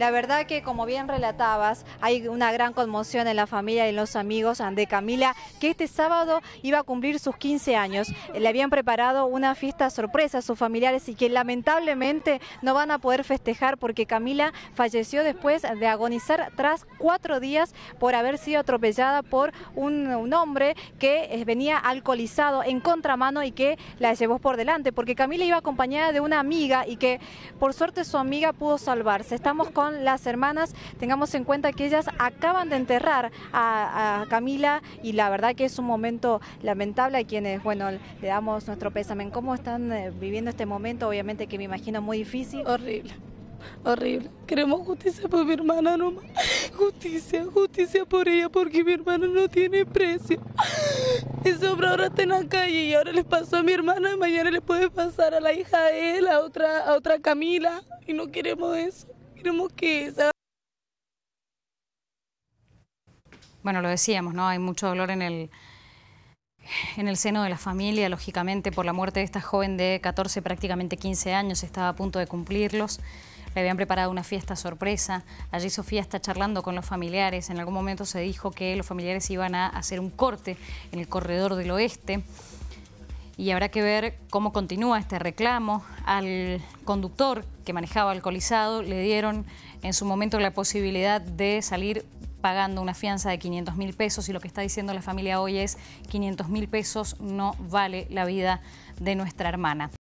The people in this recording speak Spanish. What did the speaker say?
La verdad que como bien relatabas, hay una gran conmoción en la familia y en los amigos ah, de Camila, que este sábado iba a cumplir sus 15 años. Le habían preparado una fiesta sorpresa a sus familiares y que lamentablemente no van a poder festejar porque Camila falleció después de agonizar tras cuatro días por haber sido atropellada por un, hombre que eh, venía alcoholizado en contramano y que la llevó por delante, porque Camila iba acompañada de una amiga y que por suerte su amiga pudo salvarse. Estamos con las hermanas. Tengamos en cuenta que ellas acaban de enterrar a, Camila y la verdad que es un momento lamentable a quienes, bueno, le damos nuestro pésame. ¿Cómo están eh, viviendo este momento? Obviamente que me imagino muy difícil. Horrible horrible. Queremos justicia por mi hermana nomás. Justicia, justicia por ella, porque mi hermana no tiene precio. Eso hombre ahora está en la calle y ahora les pasó a mi hermana, mañana le puede pasar a la hija de él, otra, a otra Camila, y no queremos eso. Bueno, lo decíamos, ¿no? Hay mucho dolor en el, en el seno de la familia, lógicamente, por la muerte de esta joven de 14, prácticamente 15 años, estaba a punto de cumplirlos. Le habían preparado una fiesta sorpresa. Allí Sofía está charlando con los familiares. En algún momento se dijo que los familiares iban a hacer un corte en el corredor del oeste y habrá que ver cómo continúa este reclamo. Al conductor que manejaba alcoholizado le dieron en su momento la posibilidad de salir pagando una fianza de 500 mil pesos y lo que está diciendo la familia hoy es 500 mil pesos no vale la vida de nuestra hermana.